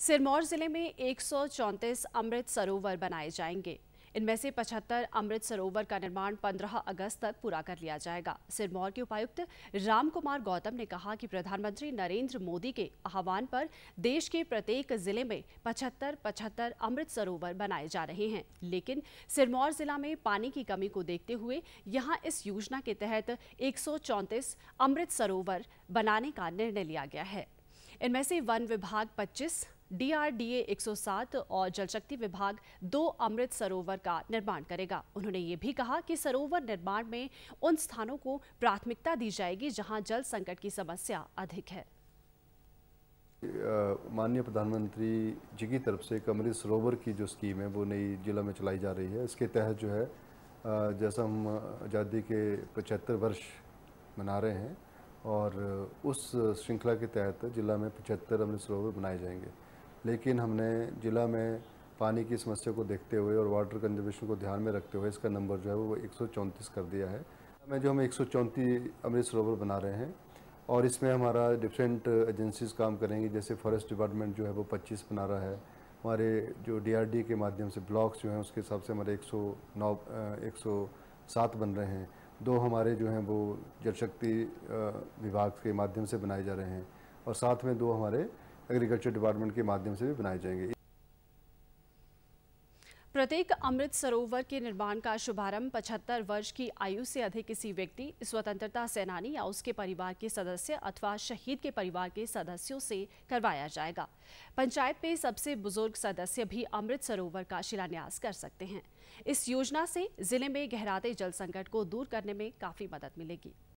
सिरमौर जिले में एक अमृत सरोवर बनाए जाएंगे इनमें से 75 अमृत सरोवर का निर्माण 15 अगस्त तक पूरा कर लिया जाएगा सिरमौर के उपायुक्त राम कुमार गौतम ने कहा कि प्रधानमंत्री नरेंद्र मोदी के आह्वान पर देश के प्रत्येक जिले में 75 75 अमृत सरोवर बनाए जा रहे हैं लेकिन सिरमौर जिला में पानी की कमी को देखते हुए यहां इस योजना के तहत एक अमृत सरोवर बनाने का निर्णय लिया गया है इनमें से वन विभाग पच्चीस डीआरडीए 107 और जलशक्ति विभाग दो अमृत सरोवर का निर्माण करेगा उन्होंने ये भी कहा कि सरोवर निर्माण में उन स्थानों को प्राथमिकता दी जाएगी जहां जल संकट की समस्या अधिक है माननीय प्रधानमंत्री जी की तरफ से एक अमृत सरोवर की जो स्कीम है वो नई जिला में चलाई जा रही है इसके तहत जो है जैसा हम आज़ादी के पचहत्तर वर्ष मना रहे हैं और उस श्रृंखला के तहत जिला में पचहत्तर अमृत सरोवर बनाए जाएंगे लेकिन हमने ज़िला में पानी की समस्या को देखते हुए और वाटर कंजर्वेशन को ध्यान में रखते हुए इसका नंबर जो है वो एक कर दिया है मैं जो हम एक अमृत सरोवर बना रहे हैं और इसमें हमारा डिफरेंट एजेंसीज काम करेंगी जैसे फॉरेस्ट डिपार्टमेंट जो है वो 25 बना रहा है हमारे जो डीआरडी के माध्यम से ब्लॉक्स जो हैं उसके हिसाब से हमारे 109 107 बन रहे हैं दो हमारे जो हैं वो जल शक्ति विभाग के माध्यम से बनाए जा रहे हैं और साथ में दो हमारे एग्रीकल्चर डिपार्टमेंट के माध्यम से भी बनाए जाएंगे प्रत्येक अमृत सरोवर के निर्माण का शुभारंभ पचहत्तर वर्ष की आयु से अधिक किसी व्यक्ति स्वतंत्रता सेनानी या उसके परिवार के सदस्य अथवा शहीद के परिवार के सदस्यों से करवाया जाएगा पंचायत में सबसे बुजुर्ग सदस्य भी अमृत सरोवर का शिलान्यास कर सकते हैं इस योजना से जिले में गहराते जल संकट को दूर करने में काफी मदद मिलेगी